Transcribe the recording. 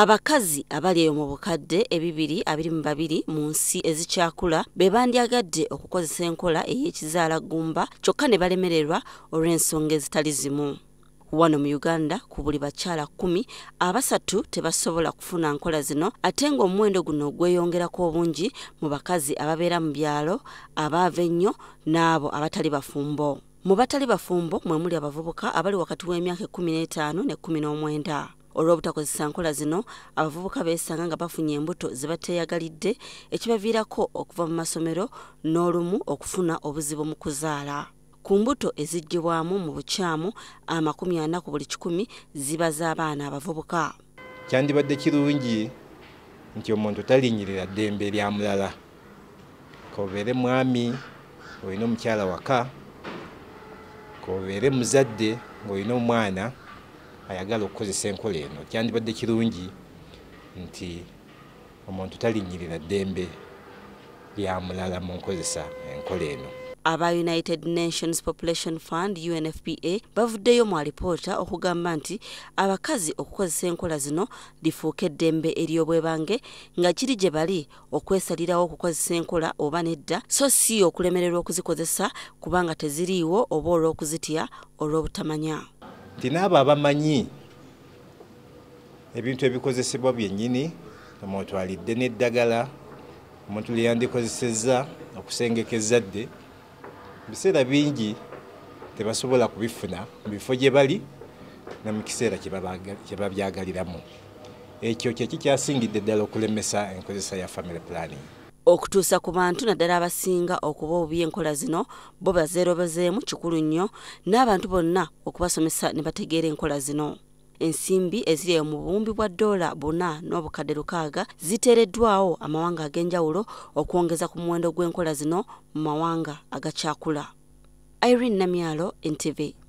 abakazi abali eyo mu bukadde ebibiri abiri mu babiri mu nsi ezikyakula be bandyagadde okukozesa enkola ey'ekizaala ggumba kyokka ne balemererwa olw'ensonga ezitali zimu wano mu uganda ku buli bakyala kumi abasatu tebasobola kufuna nkola zino ate ng'omuwendo guno ogweyongerako obungi mu bakazi ababeera mu byalo abaava ennyo n'abo abatali bafumbo mu batali bafumbo mwe muli abavubuka abali wakati w'emyaka ekumi n'etaano ne kumi n'omwenda olw'obutakozesa nkola zino abavubuka beesanga nga bafunye embuto zebateeyagalidde ekibaviirako okuva mu masomero n'olumu okufuna obuzibu mu kuzaala ku mbuto ezigibwamu mu bukyamu amakumi ana ku buli kikumi ziba z'abaana abavubuka kyandibadde kirungi nti omuntu talinyirira ddembe lya mulala kobeere mwami ng'olina omukyala waka kobeere muzadde ng'olina omwana ayagala okukozesa enkola eno kyandibadde kirungi nti omuntu talinyirira ddembe lyamulala mu nkozesa enkola eno aba united nations population fund unfpa bavuddeyo mu alipoota okugamba nti abakazi okukozesa enkola zino lifuuka eddembe eryobwebange nga kiri gye bali okwesalirawo okukozesa enkola oba nedda so si okulemererwa okuzikozesa kubanga teziriiwo oba olw'okuzitya olw'obutamanya nti naabo abamanyi ebintu ebikozesebwa byennyini omuntu alidde n'eddagala omuntu lye yandikozesezza okusengeka ezzadde ebiseera bingi tebasobola kubifuna mu bifo gye bali ne mu kiseera kye babyagaliramu ekyo kyeki kyasingidde eddala okulemesa enkozesa ya family planning okutuusa ku bantu naddala abasinga okuba obuby enkola zino bo bazeerobezeemu kikulu nnyo n'abantu bonna okubasomesa ne bategeera enkola zino ensimbi eziri mu bubumbi bwa doola 4 n'obukadde 6 ziteereddwawo amawanga ag'enjawulo okwongeza ku muwendo gw'enkola zino mu mawanga agakyakula irene namyalo ntv